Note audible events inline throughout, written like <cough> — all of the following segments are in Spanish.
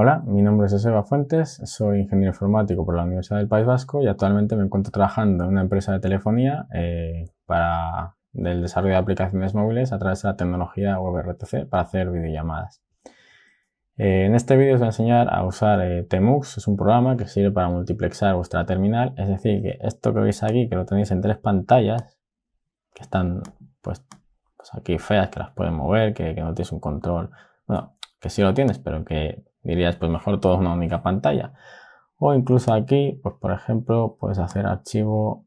Hola, mi nombre es Eseba Fuentes, soy ingeniero informático por la Universidad del País Vasco y actualmente me encuentro trabajando en una empresa de telefonía eh, para el desarrollo de aplicaciones móviles a través de la tecnología WebRTC para hacer videollamadas. Eh, en este vídeo os voy a enseñar a usar eh, Tmux, es un programa que sirve para multiplexar vuestra terminal, es decir, que esto que veis aquí, que lo tenéis en tres pantallas, que están pues, aquí feas, que las pueden mover, que, que no tienes un control, bueno, que sí lo tienes, pero que dirías, pues mejor todo una única pantalla. O incluso aquí, pues por ejemplo, puedes hacer archivo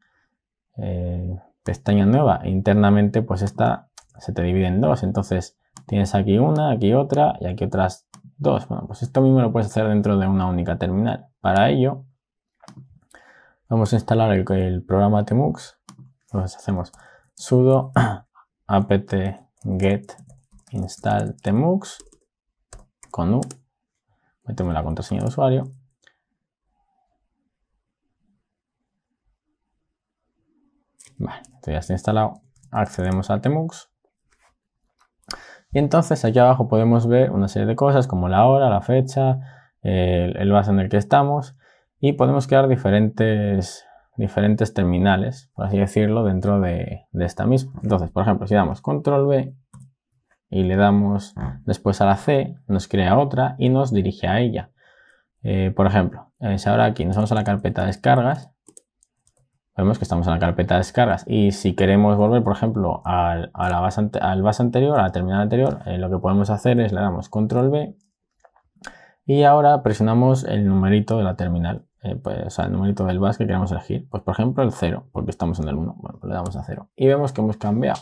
eh, pestaña nueva. Internamente, pues esta se te divide en dos. Entonces tienes aquí una, aquí otra y aquí otras dos. Bueno, pues esto mismo lo puedes hacer dentro de una única terminal. Para ello, vamos a instalar el, programa Tmux. Entonces hacemos sudo <clears throat> apt get install tmux con u metemos la contraseña de usuario. Vale, esto ya está instalado. Accedemos a Temux. Y entonces aquí abajo podemos ver una serie de cosas como la hora, la fecha, el, el base en el que estamos y podemos crear diferentes, diferentes terminales, por así decirlo, dentro de, de esta misma. Entonces, por ejemplo, si damos control B, y le damos ah. después a la C, nos crea otra y nos dirige a ella. Eh, por ejemplo, eh, si ahora aquí nos vamos a la carpeta descargas, vemos que estamos en la carpeta descargas y si queremos volver, por ejemplo, al, a base, al base anterior, a la terminal anterior, eh, lo que podemos hacer es le damos control B y ahora presionamos el numerito de la terminal, pues, o sea, el numerito del base que queremos elegir. Pues por ejemplo el 0, porque estamos en el 1, bueno, pues le damos a 0 y vemos que hemos cambiado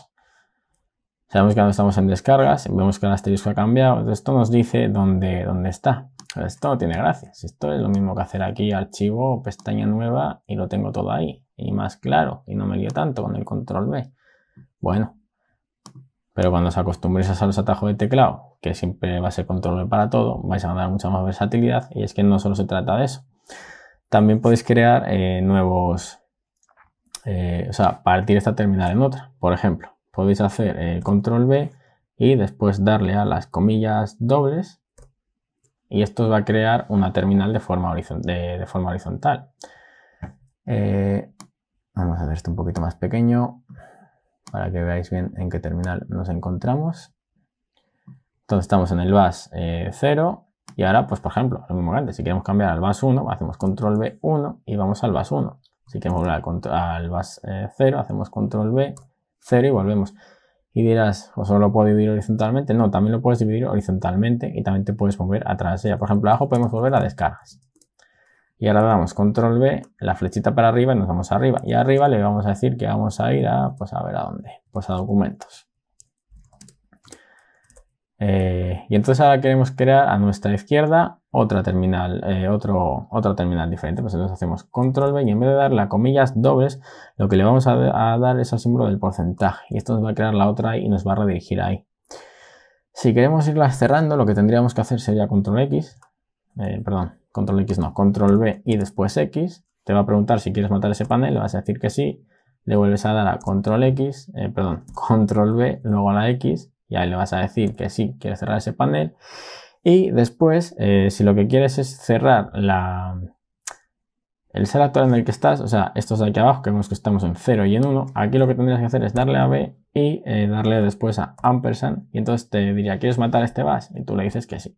Sabemos que no estamos en descargas, vemos que el asterisco ha cambiado, entonces esto nos dice dónde, dónde está. esto no tiene gracia. esto es lo mismo que hacer aquí archivo, pestaña nueva y lo tengo todo ahí. Y más claro, y no me lío tanto con el control B. Bueno, pero cuando os acostumbréis a los atajos de teclado, que siempre va a ser control B para todo, vais a ganar mucha más versatilidad y es que no solo se trata de eso. También podéis crear eh, nuevos, eh, o sea, partir esta terminal en otra, por ejemplo podéis hacer el control B y después darle a las comillas dobles y esto va a crear una terminal de forma, de, forma horizontal. Eh, vamos a hacer esto un poquito más pequeño para que veáis bien en qué terminal nos encontramos. Entonces estamos en el bus 0 eh, y ahora, pues por ejemplo, lo mismo grande. si queremos cambiar al bus 1, hacemos control B1 y vamos al bus 1. Si queremos volver al, al bus 0, eh, hacemos control B 0 y volvemos. Y dirás, o solo puedo dividir horizontalmente. No, también lo puedes dividir horizontalmente y también te puedes mover atrás de ella. Por ejemplo, abajo podemos volver a descargas. Y ahora damos control B, la flechita para arriba y nos vamos arriba. Y arriba le vamos a decir que vamos a ir a, pues a ver a dónde, pues a documentos. Eh, y entonces ahora queremos crear a nuestra izquierda otra terminal, eh, otro, otra terminal diferente. Pues entonces hacemos control B y en vez de dar a comillas dobles, lo que le vamos a, dar es el símbolo del porcentaje. Y esto nos va a crear la otra y nos va a redirigir ahí. Si queremos irlas cerrando, lo que tendríamos que hacer sería control X, eh, perdón, control X no, control B y después X. Te va a preguntar si quieres matar ese panel, le vas a decir que sí. Le vuelves a dar a control X, perdón, control B, luego a la X y ahí le vas a decir que sí, quieres cerrar ese panel. Y después, eh, si lo que quieres es cerrar el ser actual en el que estás, o sea, estos de aquí abajo que vemos que estamos en 0 y en 1, aquí lo que tendrías que hacer es darle a B y eh, darle después a ampersand y entonces te diría, ¿quieres matar este bash? Y tú le dices que sí.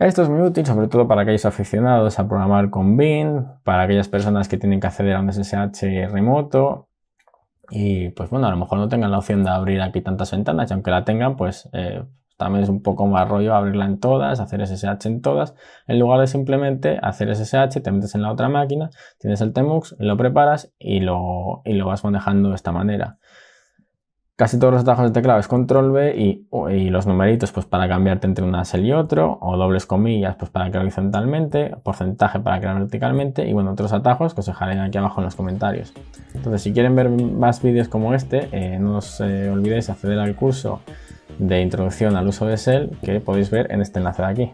Esto es muy útil, sobre todo para aquellos aficionados a programar con BIN, para aquellas personas que tienen que acceder a un SSH remoto y pues bueno, a lo mejor no tengan la opción de abrir aquí tantas ventanas y aunque la tengan, pues eh, también es un poco más rollo abrirla en todas, hacer SSH en todas, en lugar de simplemente hacer SSH, te metes en la otra máquina, tienes el Temux, lo preparas y lo, y lo vas manejando de esta manera. Casi todos los atajos de teclado es control B y, los numeritos pues para cambiarte entre una cel y otro, o dobles comillas pues para crear horizontalmente, porcentaje para crear verticalmente y bueno, otros atajos que os dejaré aquí abajo en los comentarios. Entonces si quieren ver más vídeos como este, eh, no os eh, olvidéis acceder al curso de introducción al uso de Excel que podéis ver en este enlace de aquí.